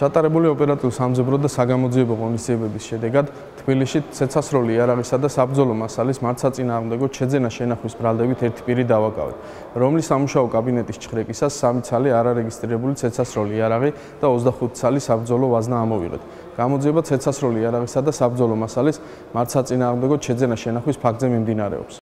ჩატარებული ოპერატიულ სამძებრო და საგამოძიებო ღონისძიებების შედეგად თბილისში ცეცასროლი არამისა და საბძოლო მასალის მარცხაწინააღმდეგო ჩეძენა შენახვის ბრალდებით ერთი პირი დავაკავე რომლის სამუშაო კაბინეტის ჩხრეკისას სამი ცალი არარეგისტრირებული ცეცასროლი იარაღი და 25 ცალი საბძოლო ვაზნა ამოვიღეთ გამოძიება ცეცასროლი იარაღისა და საბძოლო მასალის მარცხაწინააღმდეგო ჩეძენა შენახვის ფაქტზე მიმდინარეობს